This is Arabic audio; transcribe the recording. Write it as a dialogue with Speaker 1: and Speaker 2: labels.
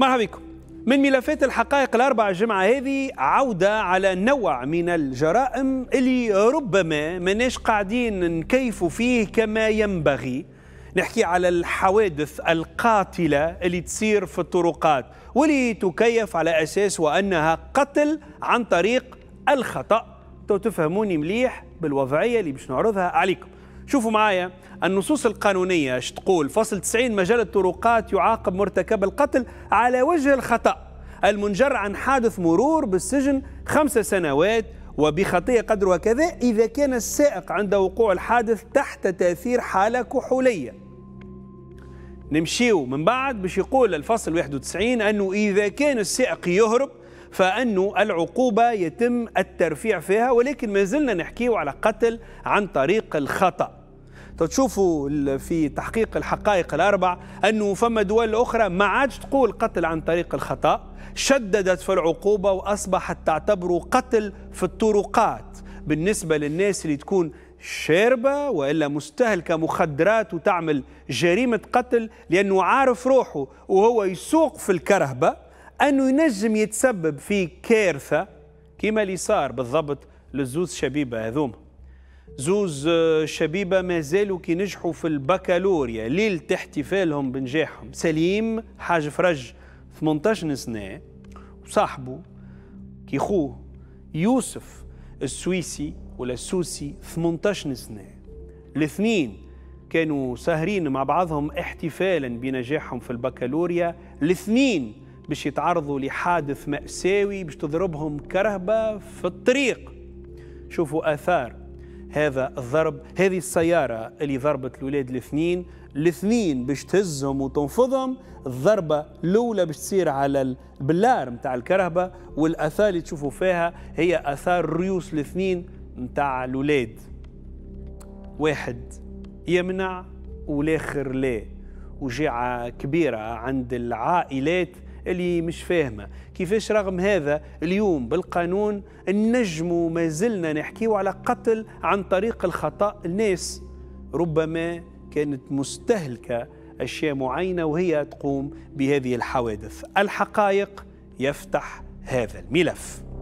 Speaker 1: مرحبا بكم من ملفات الحقائق الأربع الجمعة هذه عودة على نوع من الجرائم اللي ربما مناش قاعدين نكيفوا فيه كما ينبغي نحكي على الحوادث القاتلة اللي تصير في الطرقات واللي تكيف على أساس وأنها قتل عن طريق الخطأ تو تفهموني مليح بالوضعية اللي باش نعرضها عليكم شوفوا معايا النصوص القانونية ايش تقول فصل 90 مجال الطرقات يعاقب مرتكب القتل على وجه الخطأ المنجر عن حادث مرور بالسجن خمس سنوات وبخطية قدرها كذا إذا كان السائق عند وقوع الحادث تحت تأثير حالة كحولية نمشيو من بعد باش يقول الفصل 91 أنه إذا كان السائق يهرب فأنه العقوبة يتم الترفيع فيها ولكن ما زلنا نحكيه على قتل عن طريق الخطأ تشوفوا في تحقيق الحقائق الأربع أنه فما دول أخرى ما عادش تقول قتل عن طريق الخطأ شددت في العقوبة وأصبحت تعتبر قتل في الطرقات بالنسبة للناس اللي تكون شاربة وإلا مستهلكة مخدرات وتعمل جريمة قتل لأنه عارف روحه وهو يسوق في الكرهبة أنه ينجم يتسبب في كارثة كما اللي صار بالضبط للزوز شبيبة هذوما زوز آه، شبيبة ما زالوا كي نجحوا في البكالوريا ليلة احتفالهم بنجاحهم سليم حاج فرج 18 سنة وصاحبه كي خوه يوسف السويسي ولا السوسي 18 سنة الاثنين كانوا ساهرين مع بعضهم احتفالا بنجاحهم في البكالوريا الاثنين باش يتعرضوا لحادث مأساوي باش تضربهم كرهبة في الطريق شوفوا آثار هذا الضرب هذه السيارة اللي ضربت الولاد الاثنين الاثنين باش تهزهم وتنفضهم الضربة الأولى باش تصير على البلار متاع الكرهبة والأثار اللي تشوفوا فيها هي أثار الريوس الاثنين متاع الولاد واحد يمنع والآخر لا وجيعة كبيرة عند العائلات اللي مش فاهمة كيفاش رغم هذا اليوم بالقانون النجم ما زلنا نحكيو على قتل عن طريق الخطأ الناس ربما كانت مستهلكة أشياء معينة وهي تقوم بهذه الحوادث الحقائق يفتح هذا الملف